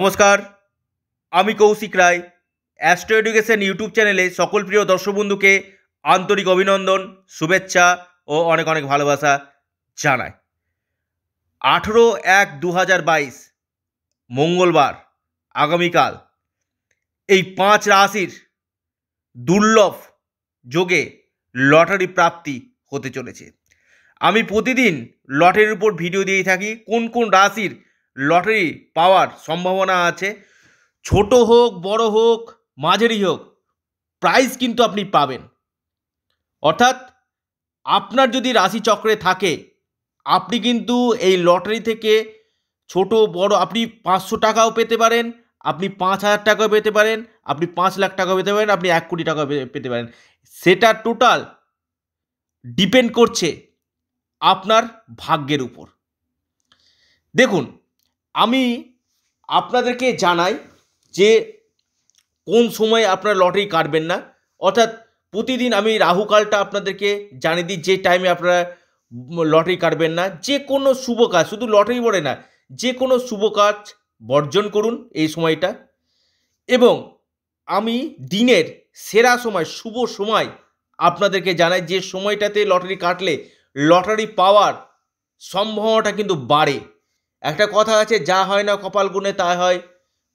নমস্কার আমি Koushik Roy astro education YouTube চ্যানেলে সকল প্রিয় দর্শক বন্ধুকে আন্তরিক অভিনন্দন শুভেচ্ছা ও অনেক অনেক ভালোবাসা জানাই আঠেরো এক দু হাজার বাইশ মঙ্গলবার আগামীকাল এই পাঁচ রাশির দুর্লভ যোগে লটারি প্রাপ্তি হতে চলেছে আমি প্রতিদিন লটারির উপর ভিডিও দিয়ে থাকি কোন কোন রাশির লটারি পাওয়ার সম্ভাবনা আছে ছোট হোক বড় হোক মাঝারি হোক প্রাইজ কিন্তু আপনি পাবেন অর্থাৎ আপনার যদি রাশি চক্রে থাকে আপনি কিন্তু এই লটারি থেকে ছোট বড় আপনি পাঁচশো টাকাও পেতে পারেন আপনি পাঁচ হাজার টাকাও পেতে পারেন আপনি পাঁচ লাখ টাকাও পেতে পারেন আপনি এক কোটি টাকাও পেতে পারেন সেটা টোটাল ডিপেন্ড করছে আপনার ভাগ্যের উপর দেখুন আমি আপনাদেরকে জানাই যে কোন সময় আপনারা লটারি কাটবেন না অর্থাৎ প্রতিদিন আমি রাহুকালটা আপনাদেরকে জানিয়ে দিই যে টাইমে আপনারা লটারি কাটবেন না যে কোনো শুভ কাজ শুধু লটারি বলে না যে কোনো শুভ কাজ বর্জন করুন এই সময়টা এবং আমি দিনের সেরা সময় শুভ সময় আপনাদেরকে জানাই যে সময়টাতে লটারি কাটলে লটারি পাওয়ার সম্ভাবনাটা কিন্তু বাড়ে একটা কথা আছে যা হয় না কপাল গুণে তা হয়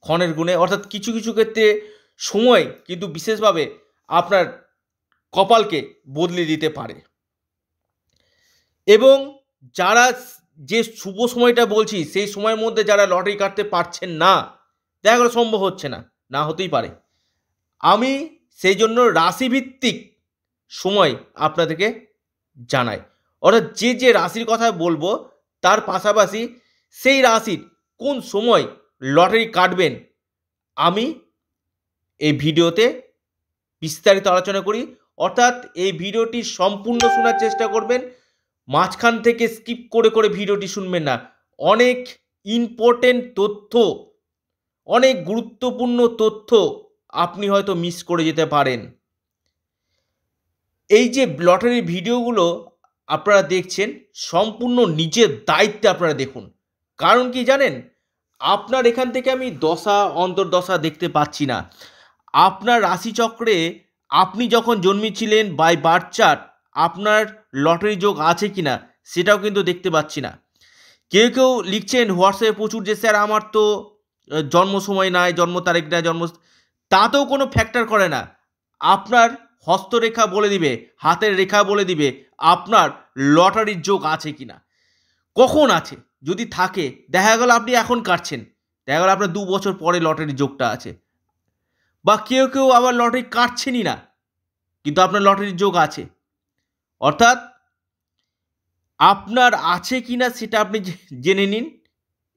ক্ষণের গুণে অর্থাৎ কিছু কিছু ক্ষেত্রে সময় কিন্তু বিশেষভাবে আপনার কপালকে বদলে দিতে পারে এবং যারা যে শুভ সময়টা বলছি সেই সময়ের মধ্যে যারা লটারি কাটতে পারছেন না দেখা গেলো সম্ভব হচ্ছে না না হতেই পারে আমি সেই জন্য রাশিভিত্তিক সময় আপনাদেরকে জানাই অর্থাৎ যে যে রাশির কথা বলবো তার পাশাপাশি সেই রাশির কোন সময় লটারি কাটবেন আমি এই ভিডিওতে বিস্তারিত আলোচনা করি অর্থাৎ এই ভিডিওটি সম্পূর্ণ শোনার চেষ্টা করবেন মাঝখান থেকে স্কিপ করে করে ভিডিওটি শুনবেন না অনেক ইম্পর্টেন্ট তথ্য অনেক গুরুত্বপূর্ণ তথ্য আপনি হয়তো মিস করে যেতে পারেন এই যে লটারির ভিডিওগুলো আপনারা দেখছেন সম্পূর্ণ নিজের দায়িত্বে আপনারা দেখুন কারণ কি জানেন আপনার এখান থেকে আমি দশা অন্তর্দশা দেখতে পাচ্ছি না আপনার রাশিচক্রে আপনি যখন জন্মেছিলেন বাই বার্থ চার্ট আপনার লটারি যোগ আছে কি না সেটাও কিন্তু দেখতে পাচ্ছি না কেউ কেউ লিখছেন হোয়াটসঅ্যাপে প্রচুর যে স্যার আমার তো জন্ম সময় নাই জন্ম তারিখ নাই জন্ম তাতেও কোনো ফ্যাক্টর করে না আপনার হস্তরেখা বলে দিবে হাতের রেখা বলে দিবে আপনার লটারির যোগ আছে কি না কখন আছে যদি থাকে দেখা গেল আপনি এখন কাটছেন দেখা গেল আপনার দু বছর পরে লটারির যোগটা আছে বা কেউ কেউ আবার লটারি কাটছেনই না কিন্তু আপনার লটারির যোগ আছে অর্থাৎ আপনার আছে কি না সেটা আপনি জেনে নিন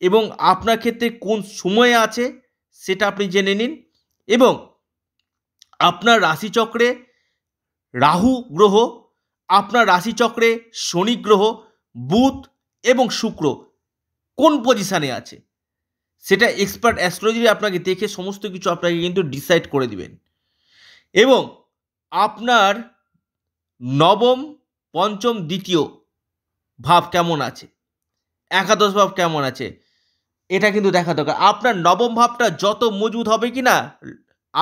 এবং আপনার ক্ষেত্রে কোন সময়ে আছে সেটা আপনি জেনে নিন এবং আপনার রাশিচক্রে রাহু গ্রহ আপনার রাশিচক্রে শনি গ্রহ বুধ এবং শুক্র কোন পজিশানে আছে সেটা এক্সপার্ট অ্যাস্ট্রোলজি আপনাকে দেখে সমস্ত কিছু আপনাকে কিন্তু ডিসাইড করে দিবেন এবং আপনার নবম পঞ্চম দ্বিতীয় ভাব কেমন আছে একাদশ ভাব কেমন আছে এটা কিন্তু দেখা দরকার আপনার নবম ভাবটা যত মজবুত হবে কি না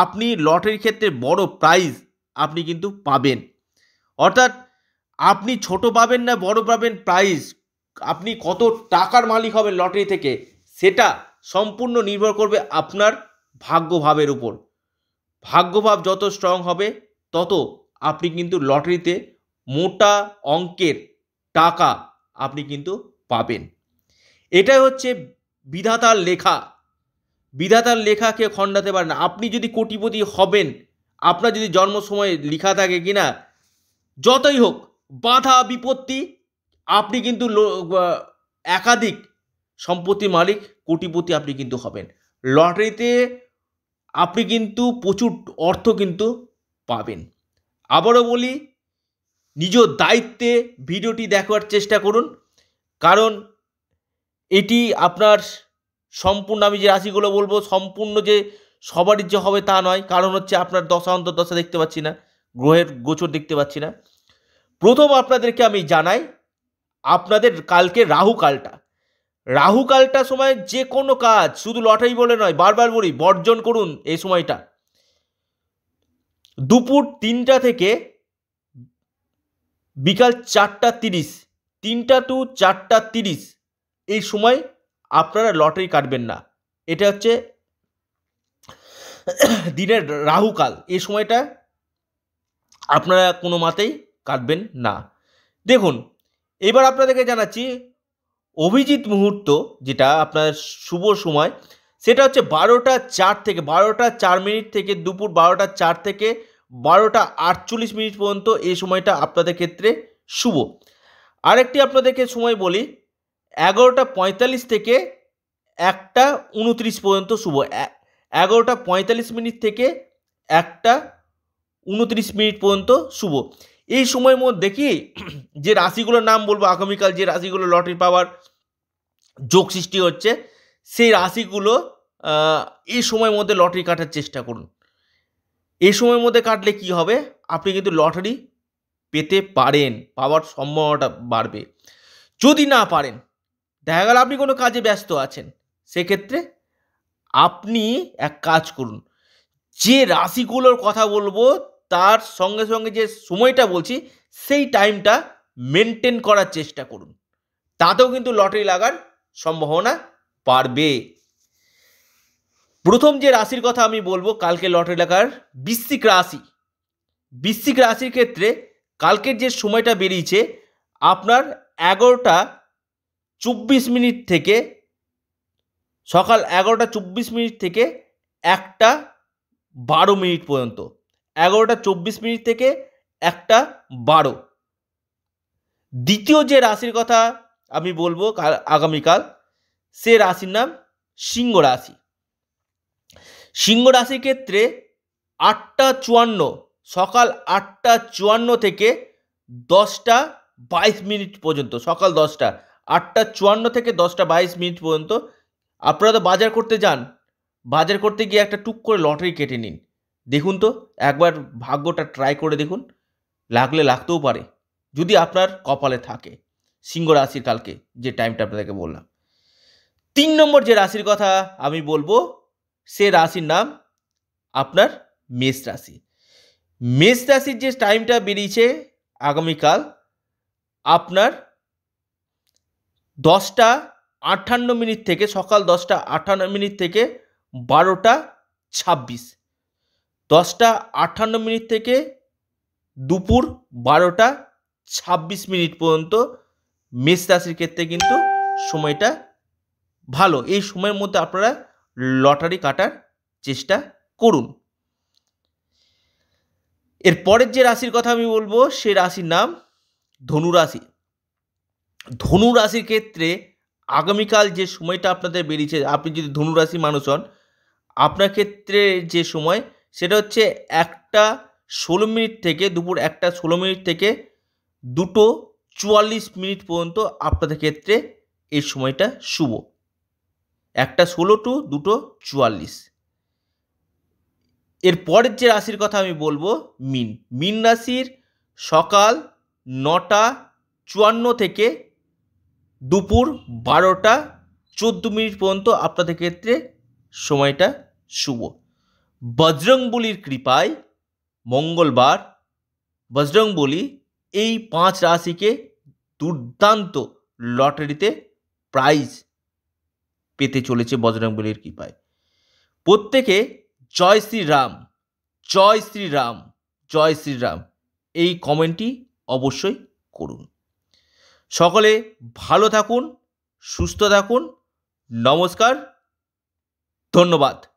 আপনি লটের ক্ষেত্রে বড় প্রাইজ আপনি কিন্তু পাবেন অর্থাৎ আপনি ছোট পাবেন না বড় পাবেন প্রাইজ আপনি কত টাকার মালিক হবেন লটারি থেকে সেটা সম্পূর্ণ নির্ভর করবে আপনার ভাগ্যভাবের উপর ভাগ্যভাব যত স্ট্রং হবে তত আপনি কিন্তু লটারিতে মোটা অঙ্কের টাকা আপনি কিন্তু পাবেন এটাই হচ্ছে বিধাতার লেখা বিধাতার লেখাকে খণ্ডাতে পারেন আপনি যদি কোটিপতি হবেন আপনার যদি জন্ম সময়ে লেখা থাকে কিনা যতই হোক বাধা বিপত্তি আপনি কিন্তু একাধিক সম্পত্তি মালিক কোটিপতি আপনি কিন্তু হবেন লটারিতে আপনি কিন্তু প্রচুর অর্থ কিন্তু পাবেন আবারও বলি নিজ দায়িত্বে ভিডিওটি দেখার চেষ্টা করুন কারণ এটি আপনার সম্পূর্ণ আমি যে রাশিগুলো বলবো সম্পূর্ণ যে সবারই যে হবে তা নয় কারণ হচ্ছে আপনার দশা অন্তর্দশা দেখতে পাচ্ছি না গ্রহের গোচর দেখতে পাচ্ছি না প্রথম আপনাদেরকে আমি জানাই আপনাদের কালকে রাহুকালটা রাহুকালটা সময় যে কোনো কাজ শুধু লটারি বলে নয় বারবার বলি বর্জন করুন এই সময়টা দুপুর তিনটা থেকে বিকাল চারটা তিরিশ তিনটা টু চারটা তিরিশ এই সময় আপনারা লটারি কাটবেন না এটা হচ্ছে দিনের রাহুকাল এই সময়টা আপনারা কোনো মাতেই কাটবেন না দেখুন এবার আপনাদেরকে জানাচ্ছি অভিজিৎ মুহূর্ত যেটা আপনার শুভ সময় সেটা হচ্ছে বারোটা চার থেকে বারোটা চার মিনিট থেকে দুপুর বারোটা চার থেকে বারোটা আটচল্লিশ মিনিট পর্যন্ত এই সময়টা আপনাদের ক্ষেত্রে শুভ আরেকটি আপনাদেরকে সময় বলি এগারোটা পঁয়তাল্লিশ থেকে একটা উনত্রিশ পর্যন্ত শুভ এগারোটা পঁয়তাল্লিশ মিনিট থেকে একটা উনত্রিশ মিনিট পর্যন্ত শুভ এই সময়ের মধ্যে কি যে রাশিগুলোর নাম বলবো আগামীকাল যে রাশিগুলো লটারি পাওয়ার যোগ সৃষ্টি হচ্ছে সেই রাশিগুলো এই সময়ের মধ্যে লটারি কাটার চেষ্টা করুন এই সময়ের মধ্যে কাটলে কি হবে আপনি কিন্তু লটারি পেতে পারেন পাওয়ার সম্ভাবনাটা বাড়বে যদি না পারেন দেখা গেল আপনি কোনো কাজে ব্যস্ত আছেন সেক্ষেত্রে আপনি এক কাজ করুন যে রাশিগুলোর কথা বলবো তার সঙ্গে সঙ্গে যে সময়টা বলছি সেই টাইমটা মেনটেন করার চেষ্টা করুন তাতেও কিন্তু লটারি লাগার সম্ভাবনা পারবে প্রথম যে রাশির কথা আমি বলবো কালকে লটারি লাগার বিশ্বিক রাশি বিশ্বিক রাশির ক্ষেত্রে কালকের যে সময়টা বেরিয়েছে আপনার এগারোটা চব্বিশ মিনিট থেকে সকাল এগারোটা চব্বিশ মিনিট থেকে একটা বারো মিনিট পর্যন্ত এগারোটা চব্বিশ মিনিট থেকে একটা বারো দ্বিতীয় যে রাশির কথা আমি বলবো আগামীকাল সে রাশির নাম সিংহ রাশি সিংহ রাশির ক্ষেত্রে আটটা চুয়ান্ন সকাল আটটা চুয়ান্ন থেকে দশটা বাইশ মিনিট পর্যন্ত সকাল দশটা আটটা চুয়ান্ন থেকে দশটা বাইশ মিনিট পর্যন্ত আপনারা তো বাজার করতে যান বাজার করতে গিয়ে একটা টুক করে লটারি কেটে নিন দেখুন তো একবার ভাগ্যটা ট্রাই করে দেখুন লাগলে লাগতেও পারে যদি আপনার কপালে থাকে সিংহ রাশির কালকে যে টাইমটা আপনাদেরকে বললাম তিন নম্বর যে রাশির কথা আমি বলবো সে রাশির নাম আপনার মেষ রাশি মেষ রাশির যে টাইমটা বেরিয়েছে আগামীকাল আপনার দশটা আটান্ন মিনিট থেকে সকাল দশটা আটান্ন মিনিট থেকে বারোটা ছাব্বিশ দশটা আটান্ন মিনিট থেকে দুপুর বারোটা ছাব্বিশ মিনিট পর্যন্ত মেষ রাশির ক্ষেত্রে কিন্তু সময়টা ভালো এই সময়ের মধ্যে আপনারা লটারি কাটার চেষ্টা করুন এর পরের যে রাশির কথা আমি বলবো সে রাশির নাম ধনু রাশি ধনু রাশির ক্ষেত্রে আগামীকাল যে সময়টা আপনাদের বেরিয়েছে আপনি যদি ধনু রাশি মানুষ হন আপনার ক্ষেত্রে যে সময় সেটা হচ্ছে একটা ষোলো মিনিট থেকে দুপুর একটা ষোলো মিনিট থেকে দুটো চুয়াল্লিশ মিনিট পর্যন্ত আপনাদের ক্ষেত্রে এই সময়টা শুভ একটা ষোলো টু দুটো চুয়াল্লিশ এরপরের যে রাশির কথা আমি বলবো মিন মিন রাশির সকাল নটা চুয়ান্ন থেকে দুপুর বারোটা চোদ্দো মিনিট পর্যন্ত আপনাদের ক্ষেত্রে সময়টা শুভ বজরংবলির কৃপায় মঙ্গলবার বজরংবলী এই পাঁচ রাশিকে দুর্দান্ত লটারিতে প্রাইজ পেতে চলেছে বজরংবলির কৃপায় প্রত্যেকে জয় শ্রীরাম জয় শ্রীরাম জয় শ্রীরাম এই কমেন্টটি অবশ্যই করুন সকলে ভালো থাকুন সুস্থ থাকুন নমস্কার ধন্যবাদ